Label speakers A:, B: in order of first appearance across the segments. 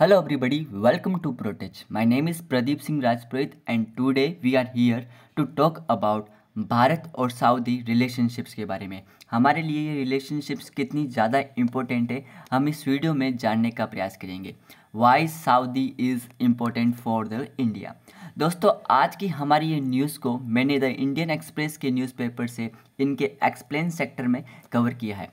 A: hello everybody welcome to protege my name is Pradeep Singh Rajprit and today we are here to talk about Bharat और Saudi relationships के बारे में हमारे लिए ये रिलेशनशिप्स कितनी ज़्यादा इम्पोर्टेंट है हम इस वीडियो में जानने का प्रयास करेंगे why Saudi is important for the India दोस्तों आज की हमारी ये न्यूज़ को मैंने द इंडियन एक्सप्रेस के न्यूज़पेपर से इनके एक्सप्लेन सेक्टर में कवर किया है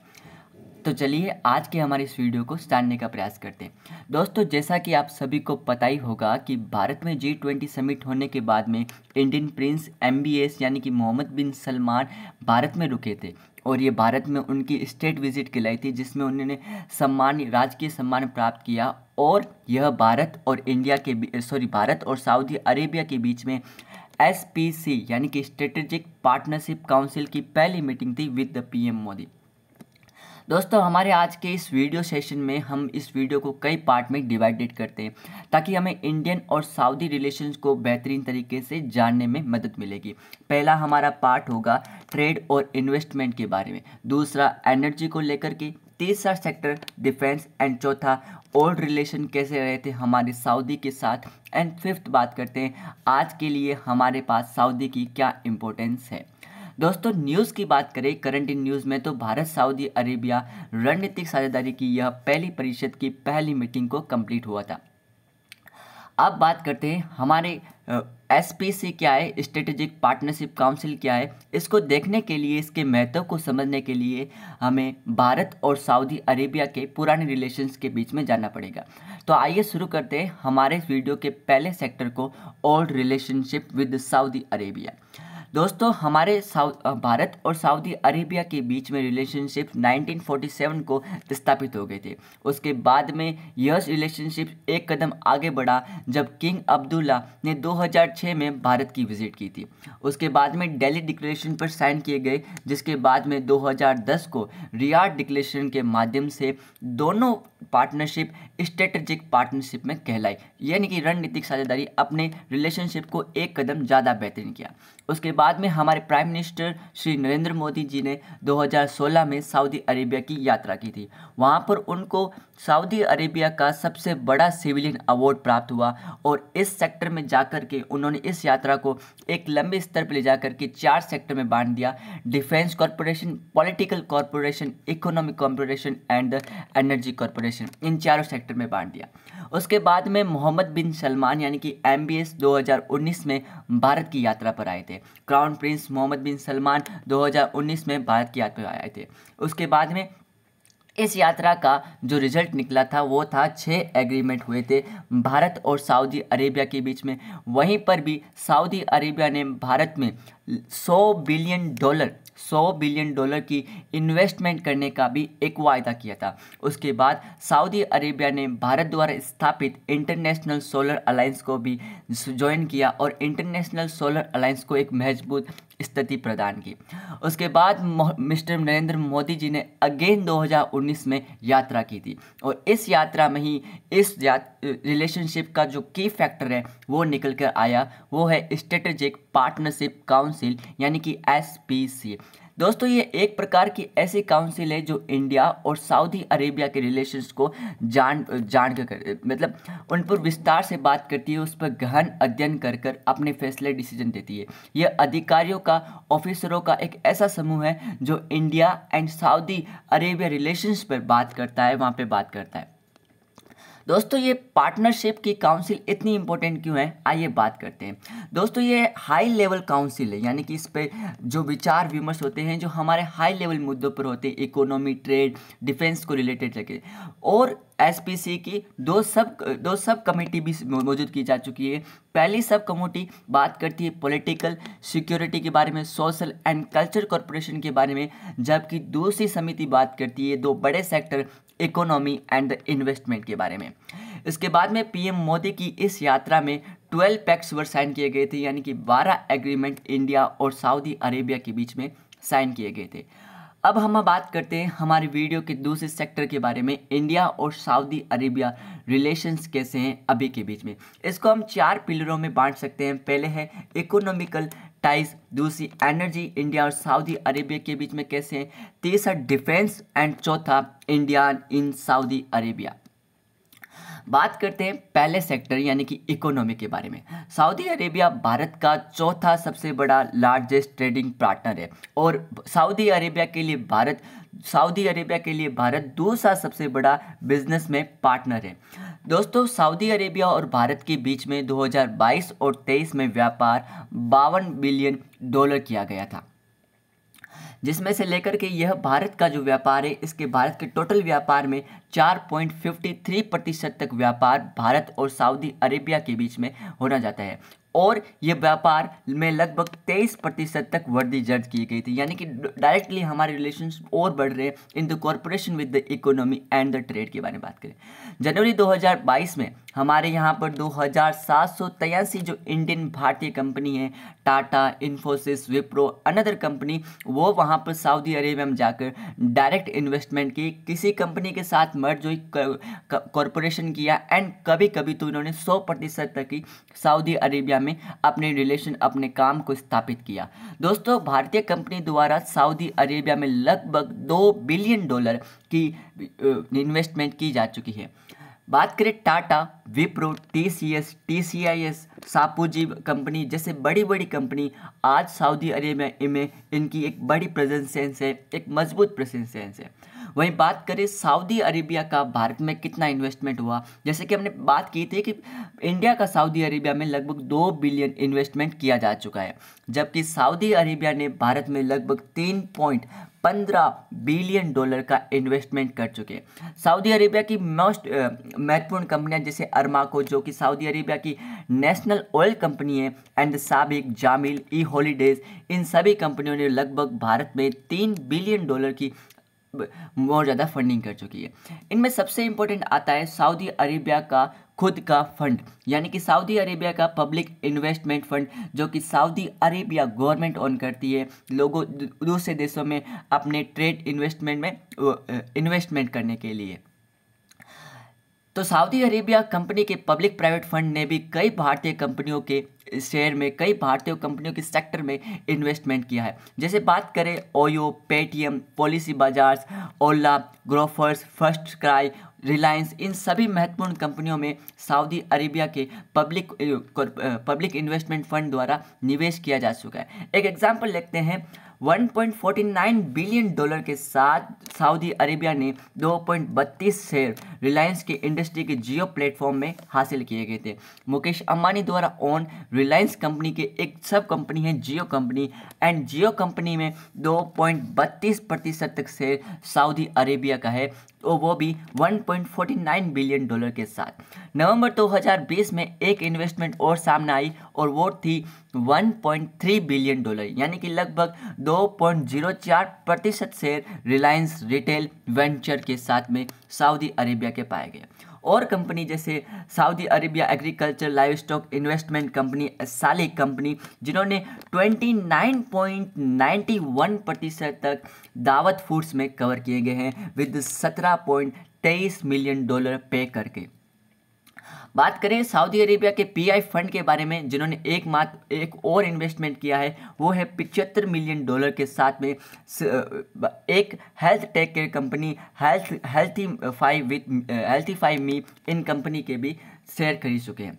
A: तो चलिए आज के हमारे इस वीडियो को जानने का प्रयास करते हैं दोस्तों जैसा कि आप सभी को पता ही होगा कि भारत में जी ट्वेंटी समिट होने के बाद में इंडियन प्रिंस एम यानी कि मोहम्मद बिन सलमान भारत में रुके थे और ये भारत में उनकी स्टेट विजिट के लाई थी जिसमें उन्होंने सम्मान राजकीय सम्मान प्राप्त किया और यह भारत और इंडिया के सॉरी भारत और सऊदी अरेबिया के बीच में एस यानी कि स्ट्रेटेजिक पार्टनरशिप काउंसिल की पहली मीटिंग थी विद द पीएम मोदी दोस्तों हमारे आज के इस वीडियो सेशन में हम इस वीडियो को कई पार्ट में डिवाइडेड करते हैं ताकि हमें इंडियन और सऊदी रिलेशन को बेहतरीन तरीके से जानने में मदद मिलेगी पहला हमारा पार्ट होगा ट्रेड और इन्वेस्टमेंट के बारे में दूसरा एनर्जी को लेकर के तीसरा सेक्टर डिफेंस एंड चौथा ओल्ड रिलेशन कैसे रहे थे हमारे सऊदी के साथ एंड फिफ्थ बात करते हैं आज के लिए हमारे पास सऊदी की क्या इम्पोर्टेंस है दोस्तों न्यूज़ की बात करें करंट इन न्यूज़ में तो भारत सऊदी अरेबिया रणनीतिक साझेदारी की यह पहली परिषद की पहली मीटिंग को कंप्लीट हुआ था अब बात करते हैं हमारे एस पी सी क्या है स्ट्रेटेजिक पार्टनरशिप काउंसिल क्या है इसको देखने के लिए इसके महत्व को समझने के लिए हमें भारत और सऊदी अरेबिया के पुराने रिलेशंस के बीच में जाना पड़ेगा तो आइए शुरू करते हैं हमारे वीडियो के पहले सेक्टर को old relationship with Saudi Arabia दोस्तों हमारे साउथ भारत और सऊदी अरेबिया के बीच में रिलेशनशिप 1947 को स्थापित हो गए थे उसके बाद में यह रिलेशनशिप एक कदम आगे बढ़ा जब किंग अब्दुल्ला ने 2006 में भारत की विजिट की थी उसके बाद में दिल्ली डिक्लेरेशन पर साइन किए गए जिसके बाद में 2010 को रियाड डिक्लेरेशन के माध्यम से दोनों पार्टनरशिप स्ट्रेटेजिक पार्टनरशिप में कहलाई यानी कि रणनीतिक साझेदारी अपने रिलेशनशिप को एक कदम ज़्यादा बेहतरीन किया उसके बाद में हमारे प्राइम मिनिस्टर श्री नरेंद्र मोदी जी ने 2016 में सऊदी अरेबिया की यात्रा की थी वहाँ पर उनको सऊदी अरेबिया का सबसे बड़ा सिविलियन अवार्ड प्राप्त हुआ और इस सेक्टर में जाकर के उन्होंने इस यात्रा को एक लंबे स्तर पर ले जाकर के चार सेक्टर में बांट दिया defence corporation political corporation economic corporation and the energy corporation इन चारों सेक्टर में बांट दिया उसके बाद में मोहम्मद बिन सलमान यानी कि एम 2019 में भारत की यात्रा पर आए थे crown prince Mohammed bin Salman 2019 में भारत की यात्रा पर आए थे उसके बाद में इस यात्रा का जो रिजल्ट निकला था वो था छः एग्रीमेंट हुए थे भारत और सऊदी अरेबिया के बीच में वहीं पर भी सऊदी अरेबिया ने भारत में 100 बिलियन डॉलर 100 बिलियन डॉलर की इन्वेस्टमेंट करने का भी एक वायदा किया था उसके बाद सऊदी अरेबिया ने भारत द्वारा स्थापित इंटरनेशनल सोलर अलायंस को भी ज्वाइन किया और इंटरनेशनल सोलर अलायंस को एक मजबूत स्थिति प्रदान की उसके बाद मिस्टर नरेंद्र मोदी जी ने अगेन 2019 में यात्रा की थी और इस यात्रा में ही इस रिलेशनशिप का जो की फैक्टर है वो निकल कर आया वो है स्ट्रेटेजिक पार्टनरशिप काउंसिल यानी कि एस दोस्तों ये एक प्रकार की ऐसी काउंसिल है जो इंडिया और सऊदी अरेबिया के रिलेशंस को जान जान कर मतलब उन पर विस्तार से बात करती है उस पर गहन अध्ययन कर कर अपने फैसले डिसीजन देती है यह अधिकारियों का ऑफिसरों का एक ऐसा समूह है जो India and Saudi Arabia relations पर बात करता है वहाँ पर बात करता है दोस्तों ये पार्टनरशिप की काउंसिल इतनी इंपॉर्टेंट क्यों है आइए बात करते हैं दोस्तों ये हाई लेवल काउंसिल है यानी कि इस पर जो विचार विमर्श होते हैं जो हमारे हाई लेवल मुद्दों पर होते हैं इकोनॉमी ट्रेड डिफेंस को रिलेटेड रखे और एसपीसी की दो सब दो सब कमेटी भी मौजूद की जा चुकी है पहली सब कमेटी बात करती है पॉलिटिकल सिक्योरिटी के बारे में सोशल एंड कल्चर कॉरपोरेशन के बारे में जबकि दूसरी समिति बात करती है दो बड़े sector economy and the investment के बारे में इसके बाद में पीएम मोदी की इस यात्रा में 12 पैक्स वर साइन किए गए थे यानी कि 12 एग्रीमेंट इंडिया और सऊदी अरेबिया के बीच में साइन किए गए थे अब हम बात करते हैं हमारे वीडियो के दूसरे सेक्टर के बारे में इंडिया और सऊदी अरेबिया रिलेशंस कैसे हैं अभी के बीच में इसको हम चार पिलरों में बांट सकते हैं पहले है इकोनॉमिकल टाइस दूसरी एनर्जी इंडिया और सऊदी अरेबिया के बीच में कैसे हैं तीसरा डिफेंस एंड चौथा इंडिया इन सऊदी अरेबिया बात करते हैं पहले सेक्टर यानी कि इकोनॉमी के बारे में सऊदी अरेबिया भारत का चौथा सबसे बड़ा लार्जेस्ट ट्रेडिंग पार्टनर है और सऊदी अरेबिया के लिए भारत सऊदी अरेबिया के लिए भारत दूसरा सबसे बड़ा बिजनेस में पार्टनर है दोस्तों सऊदी अरेबिया और भारत के बीच में 2022 और 23 में व्यापार बावन बिलियन डॉलर किया गया था जिसमें से लेकर के यह भारत का जो व्यापार है इसके भारत के टोटल व्यापार में 4.53 प्रतिशत तक व्यापार भारत और सऊदी अरेबिया के बीच में होना जाता है और ये व्यापार में लगभग 23 प्रतिशत तक वृद्धि दर्ज की गई थी यानी कि डायरेक्टली हमारे रिलेशन और बढ़ रहे हैं in the corporation with the economy and the trade के बारे में बात करें जनवरी 2022 में हमारे यहाँ पर दो जो इंडियन भारतीय कंपनी है टाटा इन्फोसिस विप्रो अनदर कंपनी वो वहाँ पर सऊदी अरेबिया में जाकर डायरेक्ट इन्वेस्टमेंट की किसी कंपनी के साथ मर्ज हुई कॉरपोरेशन किया एंड कभी कभी तो इन्होंने सौ प्रतिशत तक ही सऊदी अरेबिया में अपने रिलेशन अपने काम को स्थापित किया दोस्तों भारतीय कंपनी द्वारा सऊदी अरेबिया में लगभग दो बिलियन डॉलर की इन्वेस्टमेंट की जा चुकी है बात करें Tata Wipro T C S T C I S Shapoorji company जैसे बड़ी बड़ी कंपनी आज सऊदी अरेबिया में इनकी एक बड़ी प्रेजेंसेंस है एक मजबूत प्रेजेंसेंस है वहीं बात करें सऊदी अरेबिया का भारत में कितना इन्वेस्टमेंट हुआ जैसे कि हमने बात की थी कि इंडिया का सऊदी अरेबिया में लगभग दो बिलियन इन्वेस्टमेंट किया जा चुका है जबकि सऊदी अरेबिया ने भारत में लगभग तीन पॉइंट पंद्रह बिलियन डॉलर का इन्वेस्टमेंट कर चुके हैं सऊदी अरेबिया की मोस्ट महत्वपूर्ण कंपनियां जैसे अरमाको जो कि सऊदी अरेबिया की नेशनल ऑयल कंपनी है and SABIC Jameel E holidays in सभी कंपनियों ने लगभग भारत में तीन बिलियन डॉलर की बहुत ज़्यादा फंडिंग कर चुकी है इनमें सबसे इम्पोर्टेंट आता है सऊदी अरेबिया का खुद का फंड यानी कि सऊदी अरेबिया का पब्लिक इन्वेस्टमेंट फंड जो कि सऊदी अरेबिया गवर्नमेंट ऑन करती है लोगों दूसरे देशों में अपने ट्रेड इन्वेस्टमेंट में इन्वेस्टमेंट करने के लिए तो सऊदी अरेबिया कंपनी के पब्लिक प्राइवेट फंड ने भी कई भारतीय कंपनियों के शेयर में कई भारतीय कंपनियों के सेक्टर में इन्वेस्टमेंट किया है जैसे बात करें OYO Paytm policy bazaars Ola Grofers first cry Reliance इन सभी महत्वपूर्ण कंपनियों में सऊदी अरेबिया के पब्लिक पब्लिक इन्वेस्टमेंट फंड द्वारा निवेश किया जा चुका है एक एग्जाम्पल लेते हैं 1.49 बिलियन डॉलर के साथ सऊदी अरेबिया ने 2.32 शेयर रिलायंस की इंडस्ट्री के जियो प्लेटफॉर्म में हासिल किए गए थे मुकेश अंबानी द्वारा ओन रिलायंस कंपनी के एक सब कंपनी है Jio company and Jio company में 2.32 प्रतिशत तक शेयर सऊदी अरेबिया का है तो वो भी 1.49 बिलियन डॉलर के साथ नवंबर 2020 में एक इन्वेस्टमेंट और सामने आई और वो थी 1.3 बिलियन डॉलर यानी कि लगभग 2.04 प्रतिशत शेयर रिलायंस रिटेल वेंचर के साथ में सऊदी अरेबिया के पाए गए और कंपनी जैसे Saudi Arabia agriculture livestock investment company SALIC company जिन्होंने 29.91 प्रतिशत तक दावत फूड्स में कवर किए गए हैं विद 17.23 मिलियन डॉलर पे करके बात करें सऊदी अरेबिया के पीआई फंड के बारे में जिन्होंने एक मात्र एक और इन्वेस्टमेंट किया है वो है पिचहत्तर मिलियन डॉलर के साथ में एक health tech care company health healthy five with healthy five me इन कंपनी के भी शेयर खरीद चुके हैं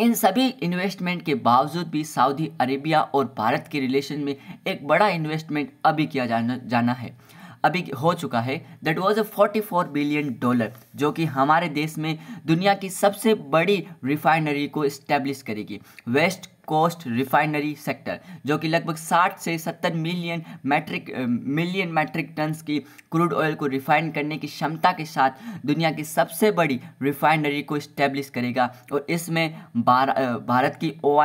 A: इन सभी इन्वेस्टमेंट के बावजूद भी सऊदी अरेबिया और भारत के रिलेशन में एक बड़ा इन्वेस्टमेंट अभी किया जाना जाना है अभी हो चुका है that was a 44 billion dollar जो कि हमारे देश में दुनिया की सबसे बड़ी रिफाइनरी को इस्टेब्लिश करेगी वेस्ट कोस्ट रिफाइनरी सेक्टर जो कि लगभग 60 से 70 million metric million metric tons की क्रूड ऑयल को रिफाइन करने की क्षमता के साथ दुनिया की सबसे बड़ी रिफाइनरी को इस्टेब्लिश करेगा और इसमें भार, भारत की ओ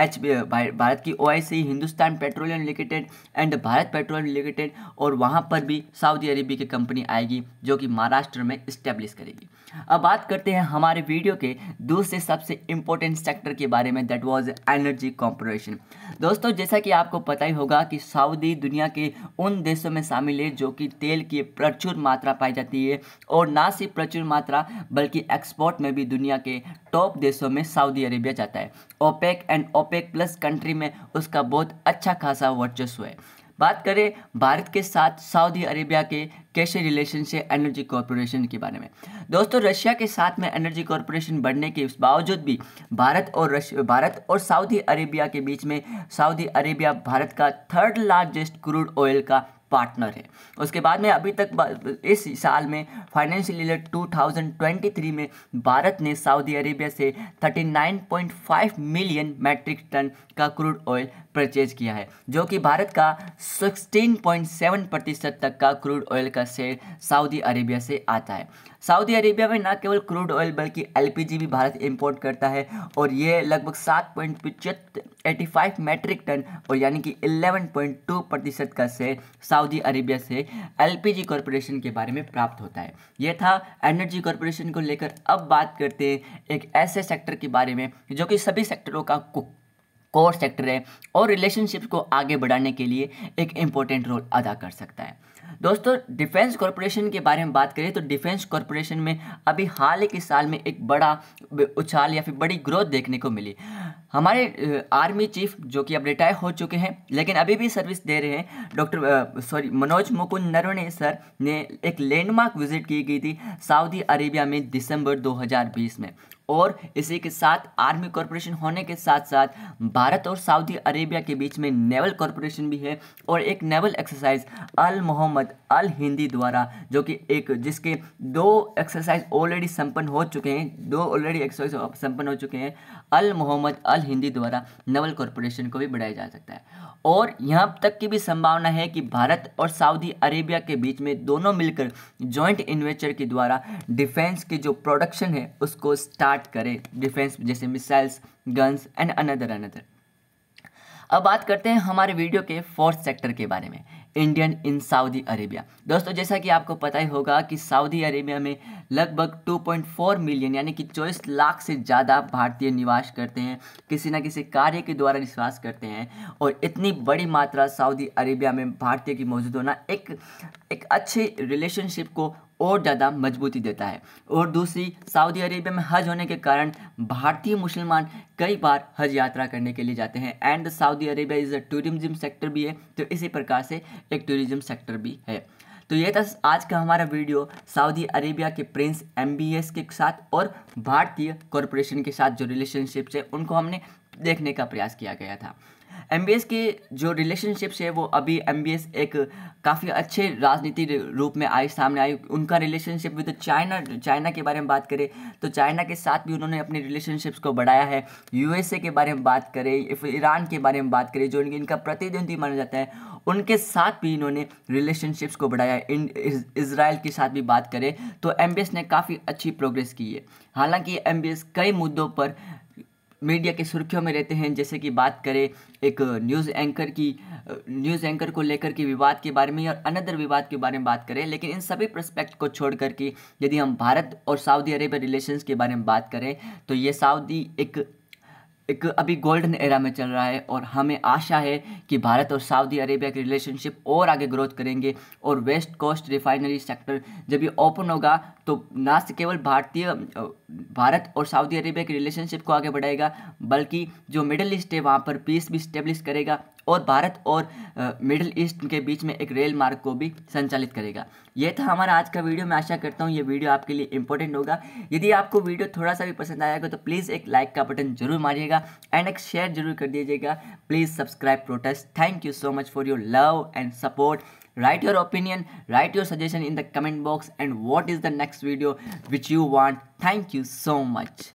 A: एच भारत की ओ Hindustan petroleum limited and Bharat petroleum limited और वहाँ पर भी सऊदी अरेबिया की कंपनी आएगी जो कि महाराष्ट्र में इस्टेब्लिश करेगी अब बात करते हैं हमारे वीडियो के दूसरे सबसे इम्पोर्टेंट सेक्टर के बारे में that was with energy corporation दोस्तों जैसा कि आपको पता ही होगा कि सऊदी दुनिया के उन देशों में शामिल है जो कि तेल की प्रचुर मात्रा पाई जाती है और ना सिर्फ प्रचुर मात्रा बल्कि एक्सपोर्ट में भी दुनिया के टॉप देशों में सऊदी अरेबिया जाता है OPEC and OPEC plus country में उसका बहुत अच्छा खासा वर्चस्व है बात करें भारत के साथ सऊदी अरेबिया के कैसे रिलेशन से एनर्जी कॉरपोरेशन के बारे में दोस्तों रशिया के साथ में एनर्जी कॉरपोरेशन बढ़ने के बावजूद भी भारत और रश भारत और सऊदी अरेबिया के बीच में सऊदी अरेबिया भारत का थर्ड लार्जेस्ट क्रूड ऑयल का पार्टनर है उसके बाद में अभी तक इस साल में फाइनेंशियल ईयर 2023 में भारत ने सऊदी अरेबिया से 39.5 मिलियन मैट्रिक टन का क्रूड ऑयल परचेज किया है जो कि भारत का 16.7 प्रतिशत तक का क्रूड ऑयल का शेयर सऊदी अरेबिया से आता है सऊदी अरेबिया में न केवल क्रूड ऑयल बल्कि एलपीजी भी भारत इंपोर्ट करता है और ये लगभग सात पॉइंट पिचहत्तर एटी फाइव मेट्रिक टन और यानी कि इलेवन पॉइंट टू प्रतिशत का शेयर सऊदी अरेबिया से एलपीजी कॉरपोरेशन के बारे में प्राप्त होता है ये था एनर्जी कॉरपोरेशन को लेकर अब बात करते हैं एक ऐसे सेक्टर के बारे में जो कि सभी सेक्टरों का कुक कोर सेक्टर है और रिलेशनशिप्स को आगे बढ़ाने के लिए एक इम्पोर्टेंट रोल अदा कर सकता है दोस्तों डिफेंस कॉरपोरेशन के बारे में बात करें तो डिफेंस कॉरपोरेशन में अभी हाल ही के साल में एक बड़ा उछाल या फिर बड़ी ग्रोथ देखने को मिली हमारे आर्मी चीफ जो कि अब रिटायर हो चुके हैं लेकिन अभी भी सर्विस दे रहे हैं doctor sorry Manoj Mukund Naravane sir ने एक लैंडमार्क विजिट की गई थी सऊदी अरेबिया में दिसंबर 2020 में और इसी के साथ आर्मी कॉरपोरेशन होने के साथ साथ भारत और सऊदी अरेबिया के बीच में नेवल कॉरपोरेशन भी है और एक naval exercise Al Mohammed Al Hindi द्वारा जो कि एक जिसके दो एक्सरसाइज ऑलरेडी संपन्न हो चुके हैं दो ऑलरेडी एक्सरसाइज संपन्न हो चुके हैं अल मोहम्मद अल हिंदी द्वारा नेवल कॉरपोरेशन को भी बढ़ाया जा सकता है और यहाँ तक की भी संभावना है कि भारत और सऊदी अरेबिया के बीच में दोनों मिलकर जॉइंट इन्वेस्टर के द्वारा डिफेंस की जो प्रोडक्शन है उसको स्टार्ट बात करें डिफेंस जैसे missiles guns and another another अब बात करते हैं हमारे वीडियो के फोर्थ सेक्टर के बारे में इंडियन इन सऊदी अरेबिया दोस्तों जैसा कि आपको पता ही होगा कि सऊदी अरेबिया में लगभग 2.4 मिलियन यानी कि चौबीस लाख से ज़्यादा भारतीय निवास करते हैं किसी ना किसी कार्य के द्वारा निवास करते हैं और इतनी बड़ी मात्रा सऊदी अरेबिया में भारतीय की मौजूद होना एक एक अच्छे रिलेशनशिप को और ज़्यादा मजबूती देता है और दूसरी सऊदी अरेबिया में हज होने के कारण भारतीय मुसलमान कई बार हज यात्रा करने के लिए जाते हैं and Saudi Arabia is a tourism sector भी है तो इसी प्रकार से एक टूरिज्म सेक्टर भी है तो ये था आज का हमारा वीडियो सऊदी अरेबिया के प्रिंस एम के साथ और भारतीय कॉरपोरेशन के साथ जो रिलेशनशिप्स है उनको हमने देखने का प्रयास किया गया था एम की जो रिलेशनशिप्स है वो अभी एम एक काफ़ी अच्छे राजनीति रूप में आई सामने आई उनका रिलेशनशिप विद चाइना चाइना के बारे में बात करें तो चाइना के साथ भी उन्होंने अपने रिलेशनशिप्स को बढ़ाया है यूएसए के बारे में बात करें ईरान के बारे में बात करें जो इनका प्रतिद्वंदी माना जाता है उनके साथ भी इन्होंने रिलेशनशिप्स को बढ़ाया इन इसराइल के साथ भी बात करें तो एम ने काफ़ी अच्छी प्रोग्रेस की है हालांकि एम कई मुद्दों पर मीडिया की सुर्खियों में रहते हैं जैसे कि बात करें एक न्यूज़ एंकर की न्यूज़ एंकर को लेकर के विवाद के बारे में और अनदर विवाद के बारे में बात करें लेकिन इन सभी प्रस्पेक्ट को छोड़ कर के यदि हम भारत और सऊदी अरेबिया रिलेशंस के बारे में बात करें तो ये सऊदी एक एक अभी गोल्डन एरा में चल रहा है और हमें आशा है कि भारत और सऊदी अरेबिया की रिलेशनशिप और आगे ग्रोथ करेंगे और वेस्ट कोस्ट रिफाइनरी सेक्टर जब ये ओपन होगा तो ना केवल भारतीय भारत और सऊदी अरेबिया के रिलेशनशिप को आगे बढ़ाएगा बल्कि जो मिडल ईस्ट है वहाँ पर पीस भी स्टेब्लिश करेगा और भारत और मिडल ईस्ट के बीच में एक रेल मार्ग को भी संचालित करेगा यह था हमारा आज का वीडियो मैं आशा करता हूँ ये वीडियो आपके लिए इंपॉर्टेंट होगा यदि आपको वीडियो थोड़ा सा भी पसंद आएगा तो प्लीज़ एक लाइक का बटन जरूर मारिएगा एंड एक शेयर जरूर कर दीजिएगा please subscribe protest thank you so much for your love and support write your opinion write your suggestion in the comment box and what is the next video which you want thank you so much